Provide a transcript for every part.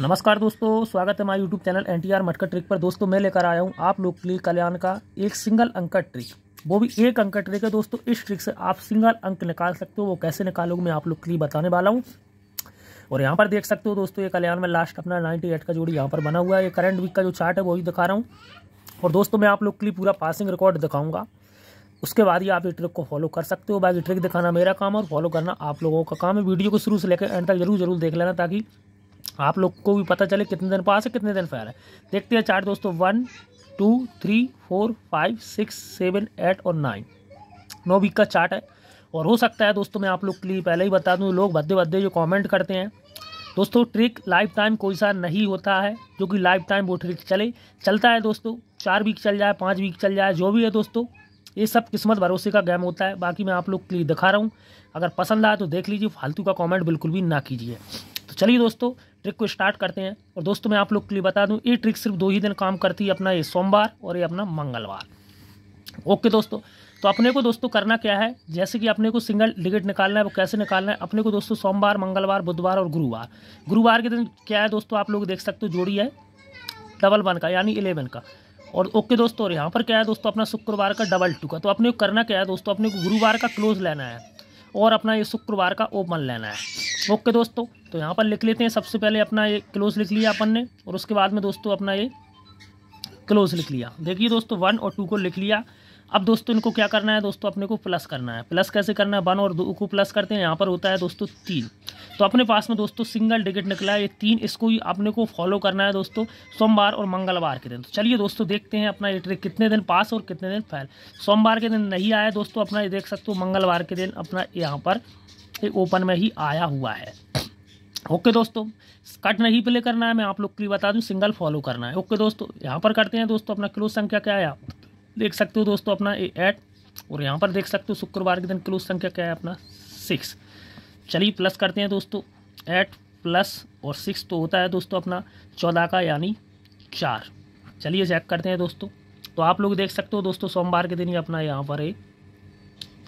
नमस्कार दोस्तों स्वागत है हमारे YouTube channel N T R मटकर ट्रिक पर दोस्तों मैं लेकर आया हूँ आप लोग के लिए कल्याण का एक सिंगल अंक का ट्रिक वो भी एक अंक का ट्रिक है दोस्तों इस ट्रिक से आप सिंगल अंक निकाल सकते हो वो कैसे निकालोगे मैं आप लोग के लिए बताने वाला हूँ और यहाँ पर देख सकते हो दोस्तों ये कल्याण में लास्ट अपना नाइन्टी एट का जोड़ी यहाँ पर बना हुआ है ये करंट वीक का जो चार्ट है वही दिखा रहा हूँ और दोस्तों मैं आप लोग के लिए पूरा पासिंग रिकॉर्ड दिखाऊंगा उसके बाद ही आप ये ट्रिक को फॉलो कर सकते हो बाकी ट्रिक दिखाना मेरा काम है और फॉलो करना आप लोगों का काम है वीडियो को शुरू से लेकर एंड तक जरूर जरूर देख लेना ताकि आप लोग को भी पता चले कितने दिन पास है कितने दिन फैल है देखते हैं चार्ट दोस्तों one two three four five six seven eight और नाइन नौ वीक का चार्ट है और हो सकता है दोस्तों मैं आप लोग के लिए पहले ही बता दूँ लोग भद्दे भद्दे जो कमेंट करते हैं दोस्तों ट्रिक लाइफ टाइम कोई सा नहीं होता है जो कि लाइफ टाइम वो ट्रिक चले चलता है दोस्तों चार वीक चल जाए पाँच वीक चल जाए जो भी है दोस्तों ये सब किस्मत भरोसे का गेम होता है बाकी मैं आप लोग के लिए दिखा रहा हूँ अगर पसंद आए तो देख लीजिए फालतू का कॉमेंट बिल्कुल भी ना कीजिए तो चलिए दोस्तों ट्रिक को स्टार्ट करते हैं और दोस्तों मैं आप लोग के लिए बता दूं ये ट्रिक सिर्फ दो ही दिन काम करती है अपना ये सोमवार और ये अपना मंगलवार ओके दोस्तों तो अपने को दोस्तों करना क्या है जैसे कि अपने को सिंगल डिगेट निकालना है वो कैसे निकालना है अपने को दोस्तों सोमवार मंगलवार बुधवार और गुरुवार गुरुवार के दिन क्या है दोस्तों आप लोग देख सकते हो जोड़ी है डबल वन का यानी इलेवन का और ओके दोस्तों और यहाँ पर क्या है दोस्तों अपना शुक्रवार का डबल टू का तो अपने को करना क्या है दोस्तों अपने को गुरुवार का क्लोज लेना है और अपना ये शुक्रवार का ओपन लेना है ओके दोस्तों तो यहाँ पर लिख लेते हैं सबसे पहले अपना ये क्लोज लिख लिया अपन ने और उसके बाद में दोस्तों अपना ये क्लोज लिख लिया देखिए दोस्तों वन और टू को लिख लिया अब दोस्तों इनको क्या करना है दोस्तों अपने को प्लस करना है प्लस कैसे करना है वन और दो को प्लस करते हैं यहाँ पर होता है दोस्तों तीन तो अपने पास में दोस्तों सिंगल डिगिट निकला है ये तीन इसको ही अपने को फॉलो करना है दोस्तों सोमवार और मंगलवार के दिन तो चलिए दोस्तों देखते हैं अपना ये ट्रिक कितने दिन पास और कितने दिन फैल सोमवार के दिन नहीं आया दोस्तों अपना ये देख सकते हो मंगलवार के दिन अपना यहाँ पर ओपन में ही आया हुआ है ओके okay दोस्तों कट नहीं प्ले करना है मैं आप लोग के लिए बता दूं सिंगल फॉलो करना है ओके okay दोस्तों यहाँ पर करते हैं दोस्तों अपना क्लोज संख्या क्या है देख सकते हो दोस्तों अपना एट और यहाँ पर देख सकते हो शुक्रवार के दिन क्लोज संख्या क्या है अपना सिक्स चलिए प्लस करते हैं दोस्तों एट प्लस और सिक्स तो होता है दोस्तों अपना चौदह का यानी चार चलिए चेक करते हैं दोस्तों तो आप लोग देख सकते हो दोस्तों सोमवार के दिन ही अपना यहाँ पर एक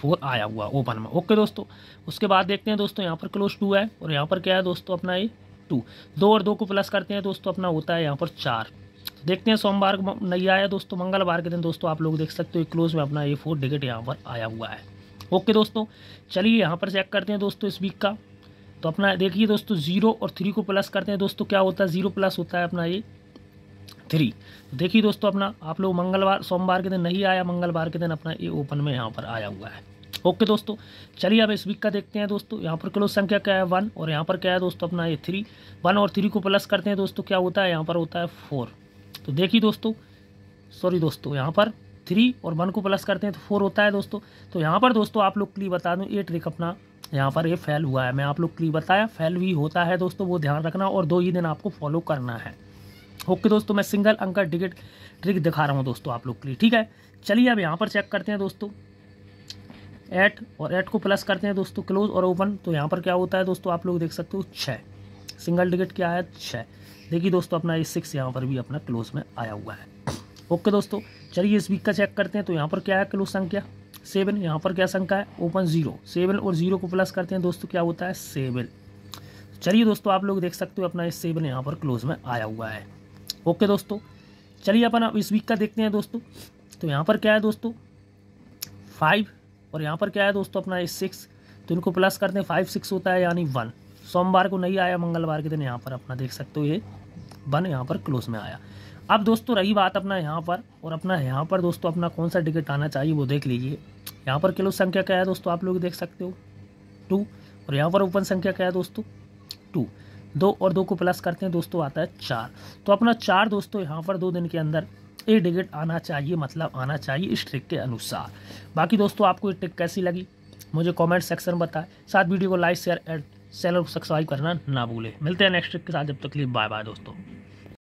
फोर आया हुआ ओपन में ओके दोस्तों उसके बाद देखते हैं दोस्तों यहाँ पर क्लोज टू है और यहाँ पर क्या है दोस्तों अपना ये टू दो और दो को प्लस करते हैं दोस्तों अपना होता है यहाँ पर चार देखते हैं सोमवार को नहीं आया दोस्तों मंगलवार के दिन दोस्तों आप लोग देख सकते हो क्लोज में अपना ये फोर डिजिट यहाँ पर आया हुआ है ओके दोस्तों चलिए यहाँ पर चेक करते हैं दोस्तों इस वीक का तो अपना देखिए दोस्तों जीरो और थ्री को प्लस करते हैं दोस्तों क्या होता है जीरो प्लस होता है अपना ये थ्री देखिए दोस्तों अपना आप लोग मंगलवार सोमवार के दिन नहीं आया मंगलवार के दिन अपना ये ओपन में यहाँ पर आया हुआ है ओके दोस्तों चलिए अब इस वीक का देखते हैं दोस्तों यहाँ पर क्लोज संख्या क्या है वन और यहाँ पर क्या है दोस्तों अपना ये थ्री वन और थ्री को प्लस करते हैं दोस्तों क्या होता है यहाँ पर होता है फोर तो देखिए दोस्तों सॉरी दोस्तों यहाँ पर थ्री और वन को प्लस करते हैं तो फोर होता है दोस्तों तो यहाँ पर दोस्तों आप लोग के लिए बता दूँ ये ट्रिक अपना यहाँ पर ये फेल हुआ है मैं आप लोग के लिए बताया फेल भी होता है दोस्तों वो ध्यान रखना और दो ही दिन आपको फॉलो करना है ओके दोस्तों मैं सिंगल अंक का ट्रिक दिखा रहा हूँ दोस्तों आप लोग के लिए ठीक है चलिए अब यहाँ पर चेक करते हैं दोस्तों एट और एट को प्लस करते हैं दोस्तों क्लोज और ओपन तो यहाँ पर क्या होता है दोस्तों आप लोग देख सकते हो छः सिंगल टिकट क्या है छः देखिए दोस्तों अपना ये सिक्स यहाँ पर भी अपना क्लोज में आया हुआ है ओके दोस्तों चलिए इस वीक का चेक करते हैं तो यहाँ पर क्या है क्लोज संख्या सेवन यहाँ पर क्या संख्या है ओपन जीरो सेवन और जीरो को प्लस करते हैं दोस्तों क्या होता है सेवन चलिए दोस्तों आप लोग देख सकते हो अपना इस सेवन यहाँ पर क्लोज में आया हुआ है ओके दोस्तों चलिए अपन अब इस वीक का देखते हैं दोस्तों तो यहाँ पर क्या है दोस्तों फाइव और यहाँ पर क्या है दोस्तों अपना सिक्स तो इनको प्लस करते हैं फाइव सिक्स होता है यानी वन सोमवार को नहीं आया मंगलवार के दिन यहाँ पर अपना देख सकते हो ये वन यहाँ पर क्लोज में आया अब दोस्तों रही बात अपना यहाँ पर और अपना यहाँ पर दोस्तों अपना कौन सा टिकट आना चाहिए वो देख लीजिए यहाँ पर क्लोज संख्या क्या है दोस्तों आप लोग देख सकते हो टू और यहाँ पर ओपन संख्या क्या है दोस्तों टू दो और दो को प्लस करते हैं दोस्तों आता है चार तो अपना चार दोस्तों यहाँ पर दो दिन के अंदर ए डिजिट आना चाहिए मतलब आना चाहिए इस ट्रिक के अनुसार बाकी दोस्तों आपको ये ट्रिक कैसी लगी मुझे कमेंट सेक्शन में बताएं साथ वीडियो को लाइक शेयर एंड चैनल को सब्सक्राइब करना ना भूले मिलते हैं नेक्स्ट ट्रिक के साथ जब तक तो लिए बाय बाय दोस्तों